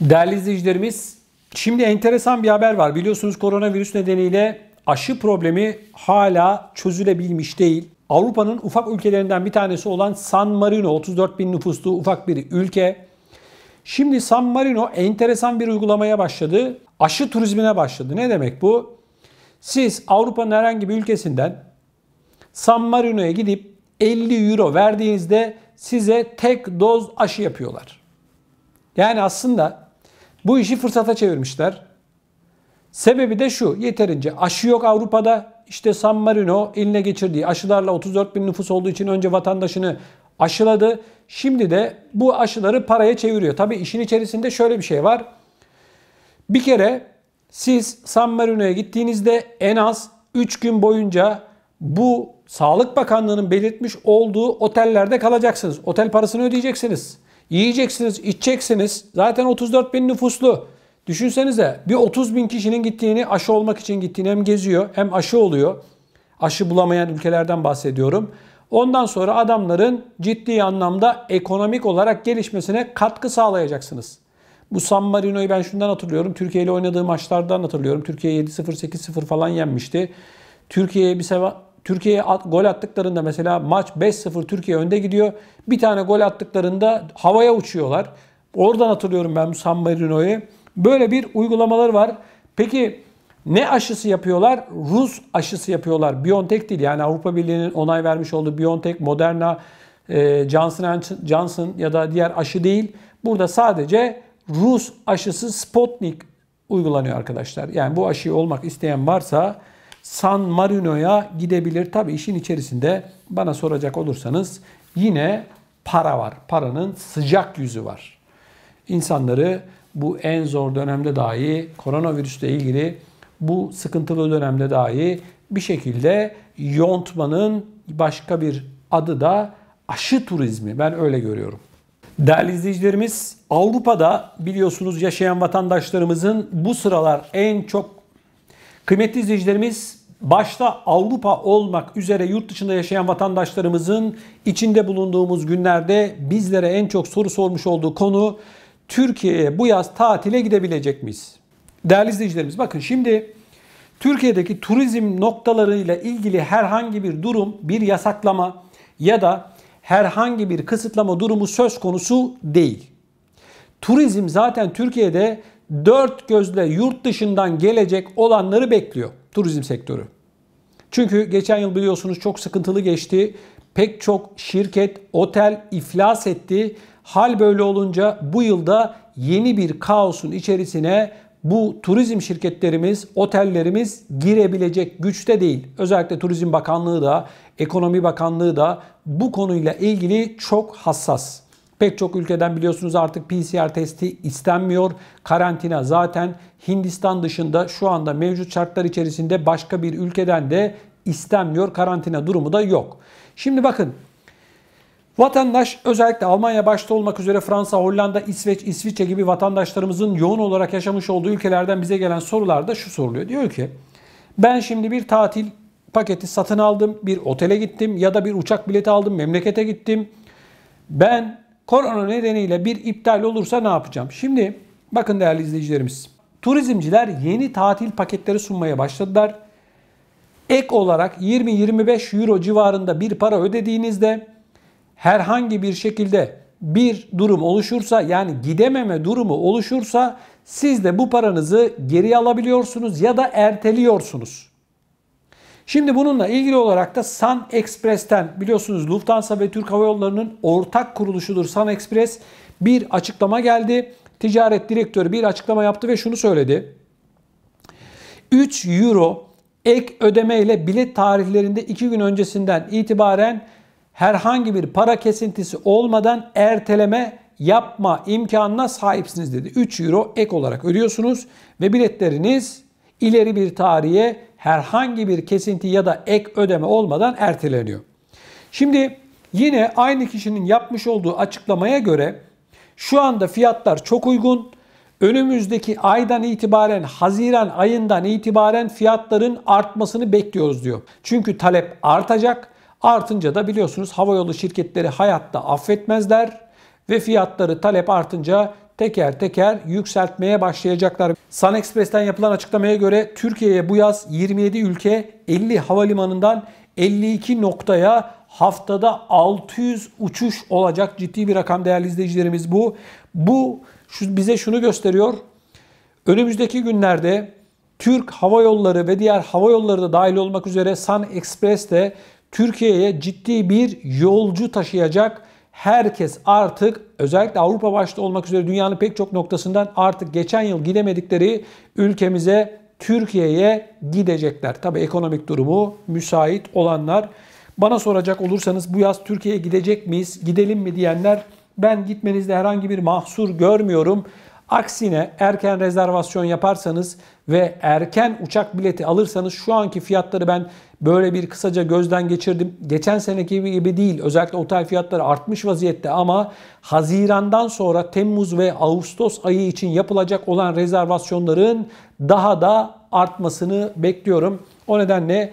Değerli izleyicilerimiz, şimdi enteresan bir haber var. Biliyorsunuz koronavirüs nedeniyle aşı problemi hala çözülebilmiş değil. Avrupa'nın ufak ülkelerinden bir tanesi olan San Marino, 34 bin nüfuslu ufak bir ülke. Şimdi San Marino enteresan bir uygulamaya başladı. Aşı turizmine başladı. Ne demek bu? Siz Avrupa'nın herhangi bir ülkesinden San Marino'ya gidip 50 euro verdiğinizde size tek doz aşı yapıyorlar. Yani aslında bu işi fırsata çevirmişler. Sebebi de şu. Yeterince aşı yok Avrupa'da. İşte San Marino iline geçirdiği aşılarla 34 bin nüfus olduğu için önce vatandaşını aşıladı. Şimdi de bu aşıları paraya çeviriyor. Tabii işin içerisinde şöyle bir şey var. Bir kere siz San Marino'ya gittiğinizde en az 3 gün boyunca bu Sağlık Bakanlığı'nın belirtmiş olduğu otellerde kalacaksınız. Otel parasını ödeyeceksiniz. Yiyeceksiniz, içeceksiniz. Zaten 34 bin nüfuslu. Düşünsenize bir 30 bin kişinin gittiğini aşı olmak için gittiğini hem geziyor hem aşı oluyor. Aşı bulamayan ülkelerden bahsediyorum. Ondan sonra adamların ciddi anlamda ekonomik olarak gelişmesine katkı sağlayacaksınız. Bu San Marino'yu ben şundan hatırlıyorum. Türkiye ile oynadığı maçlardan hatırlıyorum. Türkiye 7-0, 8-0 falan yenmişti. Türkiye'ye bir sefer Türkiye'ye at, gol attıklarında mesela maç 5-0 Türkiye önde gidiyor. Bir tane gol attıklarında havaya uçuyorlar. Oradan hatırlıyorum ben San Marino'yu. Böyle bir uygulamaları var. Peki ne aşısı yapıyorlar? Rus aşısı yapıyorlar. BioNTech değil yani Avrupa Birliği'nin onay vermiş olduğu BioNTech, Moderna, e, Johnson Johnson ya da diğer aşı değil. Burada sadece Rus aşısı Sputnik uygulanıyor arkadaşlar. Yani bu aşıyı olmak isteyen varsa San Marino'ya gidebilir. Tabi işin içerisinde bana soracak olursanız yine para var. Paranın sıcak yüzü var. İnsanları bu en zor dönemde dahi koronavirüsle ilgili bu sıkıntılı dönemde dahi bir şekilde yontmanın başka bir adı da aşı turizmi. Ben öyle görüyorum. Değerli izleyicilerimiz Avrupa'da biliyorsunuz yaşayan vatandaşlarımızın bu sıralar en çok Kıymetli izleyicilerimiz başta Avrupa olmak üzere yurt dışında yaşayan vatandaşlarımızın içinde bulunduğumuz günlerde bizlere en çok soru sormuş olduğu konu Türkiye'ye bu yaz tatile gidebilecek miyiz? Değerli izleyicilerimiz bakın şimdi Türkiye'deki turizm noktalarıyla ilgili herhangi bir durum, bir yasaklama ya da herhangi bir kısıtlama durumu söz konusu değil. Turizm zaten Türkiye'de dört gözle yurt dışından gelecek olanları bekliyor turizm sektörü. Çünkü geçen yıl biliyorsunuz çok sıkıntılı geçti. Pek çok şirket, otel iflas etti. Hal böyle olunca bu yılda yeni bir kaosun içerisine bu turizm şirketlerimiz, otellerimiz girebilecek güçte değil. Özellikle Turizm Bakanlığı da, Ekonomi Bakanlığı da bu konuyla ilgili çok hassas. Pek çok ülkeden biliyorsunuz artık PCR testi istenmiyor. Karantina zaten Hindistan dışında şu anda mevcut şartlar içerisinde başka bir ülkeden de istenmiyor. Karantina durumu da yok. Şimdi bakın Vatandaş özellikle Almanya başta olmak üzere Fransa, Hollanda, İsveç, İsviçre gibi vatandaşlarımızın yoğun olarak yaşamış olduğu ülkelerden bize gelen sorularda şu soruluyor. Diyor ki ben şimdi bir tatil paketi satın aldım, bir otele gittim ya da bir uçak bileti aldım, memlekete gittim. Ben korona nedeniyle bir iptal olursa ne yapacağım? Şimdi bakın değerli izleyicilerimiz. Turizmciler yeni tatil paketleri sunmaya başladılar. Ek olarak 20-25 euro civarında bir para ödediğinizde herhangi bir şekilde bir durum oluşursa yani gidememe durumu oluşursa siz de bu paranızı geri alabiliyorsunuz ya da erteliyorsunuz. Şimdi bununla ilgili olarak da Sun Express'ten biliyorsunuz Lufthansa ve Türk Hava Yolları'nın ortak kuruluşudur Sun Express. Bir açıklama geldi. Ticaret direktörü bir açıklama yaptı ve şunu söyledi. 3 euro ek ödeme ile bilet tarihlerinde 2 gün öncesinden itibaren herhangi bir para kesintisi olmadan erteleme yapma imkanına sahipsiniz dedi. 3 euro ek olarak ödüyorsunuz ve biletleriniz ileri bir tarihe herhangi bir kesinti ya da ek ödeme olmadan erteleniyor. Şimdi yine aynı kişinin yapmış olduğu açıklamaya göre şu anda fiyatlar çok uygun. Önümüzdeki aydan itibaren Haziran ayından itibaren fiyatların artmasını bekliyoruz diyor. Çünkü talep artacak. Artınca da biliyorsunuz havayolu şirketleri hayatta affetmezler ve fiyatları talep artınca teker teker yükseltmeye başlayacaklar. Express'ten yapılan açıklamaya göre Türkiye'ye bu yaz 27 ülke 50 havalimanından 52 noktaya haftada 600 uçuş olacak. Ciddi bir rakam değerli izleyicilerimiz bu. Bu şu, bize şunu gösteriyor. Önümüzdeki günlerde Türk Hava Yolları ve diğer hava yolları da dahil olmak üzere Sun Express de Türkiye'ye ciddi bir yolcu taşıyacak herkes artık özellikle Avrupa başta olmak üzere dünyanın pek çok noktasından artık geçen yıl gidemedikleri ülkemize Türkiye'ye gidecekler. Tabii ekonomik durumu müsait olanlar. Bana soracak olursanız bu yaz Türkiye'ye gidecek miyiz, gidelim mi diyenler ben gitmenizde herhangi bir mahsur görmüyorum. Aksine erken rezervasyon yaparsanız ve erken uçak bileti alırsanız şu anki fiyatları ben Böyle bir kısaca gözden geçirdim. Geçen seneki gibi değil. Özellikle otel fiyatları artmış vaziyette ama Haziran'dan sonra Temmuz ve Ağustos ayı için yapılacak olan rezervasyonların daha da artmasını bekliyorum. O nedenle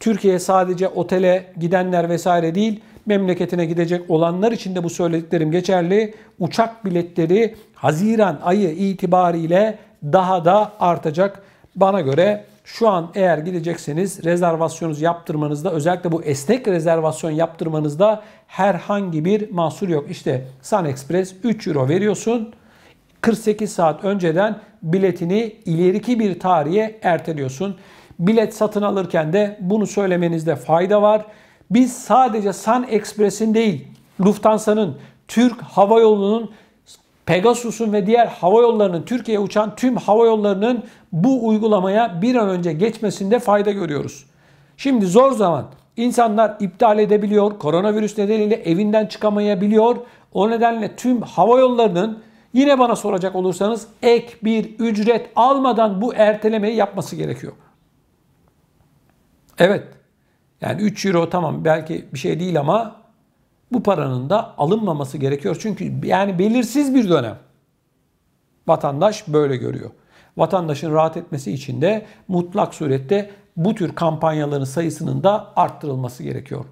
Türkiye sadece otele gidenler vesaire değil, memleketine gidecek olanlar için de bu söylediklerim geçerli. Uçak biletleri Haziran ayı itibariyle daha da artacak. Bana göre şu an eğer gidecekseniz rezervasyonunuzu yaptırmanızda özellikle bu esnek rezervasyon yaptırmanızda herhangi bir mahsur yok. İşte Sun Express 3 euro veriyorsun. 48 saat önceden biletini ileriki bir tarihe erteliyorsun. Bilet satın alırken de bunu söylemenizde fayda var. Biz sadece Sun Express'in değil, Lufthansa'nın, Türk Hava Yolu'nun Pegasus'un ve diğer hava yollarının Türkiye'ye uçan tüm hava yollarının bu uygulamaya bir an önce geçmesinde fayda görüyoruz. Şimdi zor zaman insanlar iptal edebiliyor, koronavirüs nedeniyle evinden çıkamayabiliyor. O nedenle tüm hava yollarının yine bana soracak olursanız ek bir ücret almadan bu ertelemeyi yapması gerekiyor. Evet. Yani 3 euro tamam belki bir şey değil ama bu paranın da alınmaması gerekiyor. Çünkü yani belirsiz bir dönem. Vatandaş böyle görüyor. Vatandaşın rahat etmesi için de mutlak surette bu tür kampanyaların sayısının da arttırılması gerekiyor.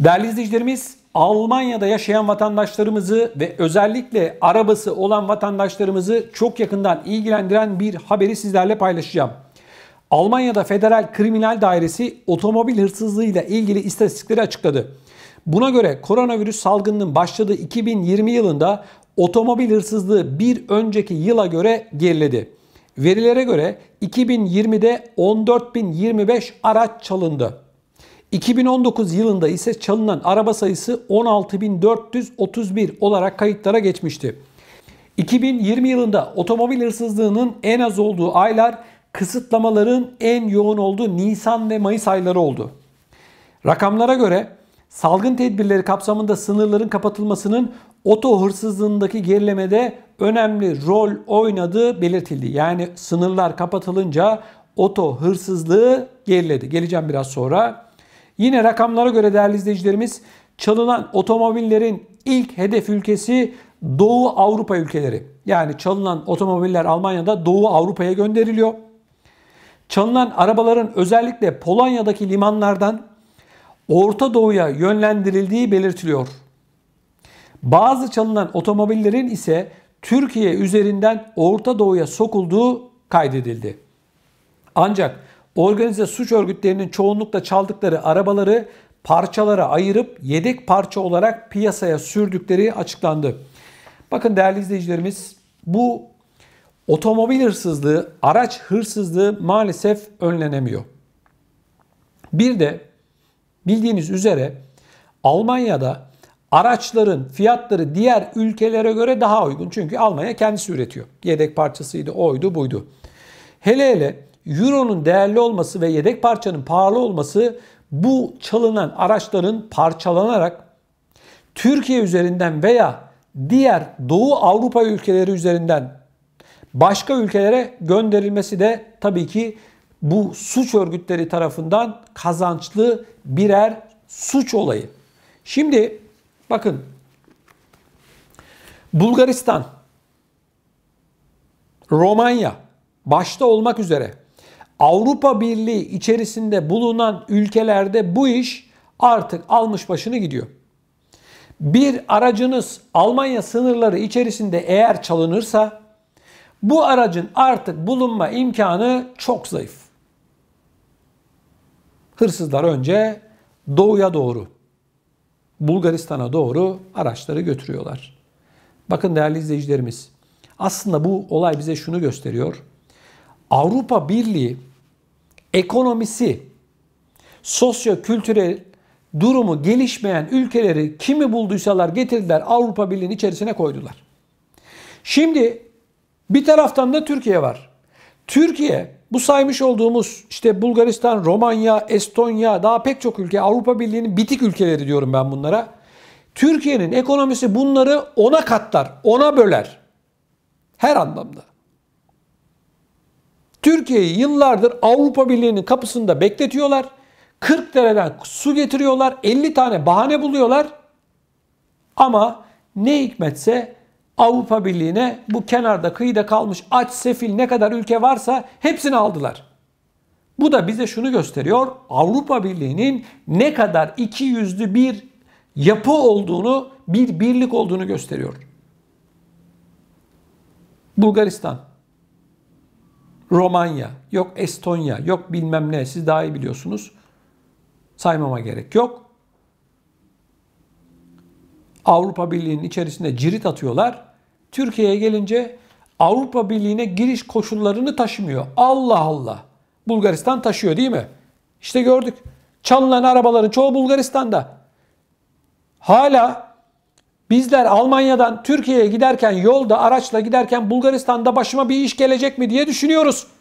Değerli izleyicilerimiz, Almanya'da yaşayan vatandaşlarımızı ve özellikle arabası olan vatandaşlarımızı çok yakından ilgilendiren bir haberi sizlerle paylaşacağım. Almanya'da Federal Kriminal Dairesi otomobil hırsızlığıyla ilgili istatistikleri açıkladı. Buna göre koronavirüs salgınının başladığı 2020 yılında otomobil hırsızlığı bir önceki yıla göre geriledi. Verilere göre 2020'de 14.025 araç çalındı. 2019 yılında ise çalınan araba sayısı 16.431 olarak kayıtlara geçmişti. 2020 yılında otomobil hırsızlığının en az olduğu aylar kısıtlamaların en yoğun olduğu Nisan ve Mayıs ayları oldu. Rakamlara göre salgın tedbirleri kapsamında sınırların kapatılmasının oto hırsızlığındaki gerilemede önemli rol oynadığı belirtildi. Yani sınırlar kapatılınca oto hırsızlığı geriledi. Geleceğim biraz sonra. Yine rakamlara göre değerli izleyicilerimiz çalınan otomobillerin ilk hedef ülkesi Doğu Avrupa ülkeleri. Yani çalınan otomobiller Almanya'da Doğu Avrupa'ya gönderiliyor. Çalınan arabaların özellikle Polonya'daki limanlardan Orta Doğu'ya yönlendirildiği belirtiliyor. Bazı çalınan otomobillerin ise Türkiye üzerinden Orta Doğu'ya sokulduğu kaydedildi. Ancak organize suç örgütlerinin çoğunlukla çaldıkları arabaları parçalara ayırıp yedek parça olarak piyasaya sürdükleri açıklandı. Bakın değerli izleyicilerimiz bu otomobil hırsızlığı, araç hırsızlığı maalesef önlenemiyor. Bir de Bildiğiniz üzere Almanya'da araçların fiyatları diğer ülkelere göre daha uygun. Çünkü Almanya kendisi üretiyor. Yedek parçasıydı, oydu, buydu. Hele hele Euro'nun değerli olması ve yedek parçanın pahalı olması bu çalınan araçların parçalanarak Türkiye üzerinden veya diğer Doğu Avrupa ülkeleri üzerinden başka ülkelere gönderilmesi de tabii ki bu suç örgütleri tarafından kazançlı birer suç olayı. Şimdi bakın Bulgaristan, Romanya başta olmak üzere Avrupa Birliği içerisinde bulunan ülkelerde bu iş artık almış başını gidiyor. Bir aracınız Almanya sınırları içerisinde eğer çalınırsa bu aracın artık bulunma imkanı çok zayıf hırsızlar önce doğuya doğru, Bulgaristan'a doğru araçları götürüyorlar. Bakın değerli izleyicilerimiz, aslında bu olay bize şunu gösteriyor. Avrupa Birliği ekonomisi, sosyo-kültürel durumu gelişmeyen ülkeleri kimi bulduysalar getirdiler Avrupa Birliği'nin içerisine koydular. Şimdi bir taraftan da Türkiye var. Türkiye bu saymış olduğumuz işte Bulgaristan, Romanya, Estonya daha pek çok ülke Avrupa Birliği'nin bitik ülkeleri diyorum ben bunlara. Türkiye'nin ekonomisi bunları ona katlar, ona böler. Her anlamda. Türkiye'yi yıllardır Avrupa Birliği'nin kapısında bekletiyorlar. 40 dereden su getiriyorlar. 50 tane bahane buluyorlar. Ama ne hikmetse Avrupa Birliği'ne bu kenarda kıyıda kalmış aç sefil ne kadar ülke varsa hepsini aldılar. Bu da bize şunu gösteriyor. Avrupa Birliği'nin ne kadar iki yüzlü bir yapı olduğunu, bir birlik olduğunu gösteriyor. Bulgaristan, Romanya, yok Estonya, yok bilmem ne siz daha iyi biliyorsunuz. Saymama gerek yok. Avrupa Birliği'nin içerisinde cirit atıyorlar. Türkiye'ye gelince Avrupa Birliği'ne giriş koşullarını taşımıyor. Allah Allah. Bulgaristan taşıyor değil mi? İşte gördük. Çalınan arabaların çoğu Bulgaristan'da. Hala bizler Almanya'dan Türkiye'ye giderken yolda araçla giderken Bulgaristan'da başıma bir iş gelecek mi diye düşünüyoruz.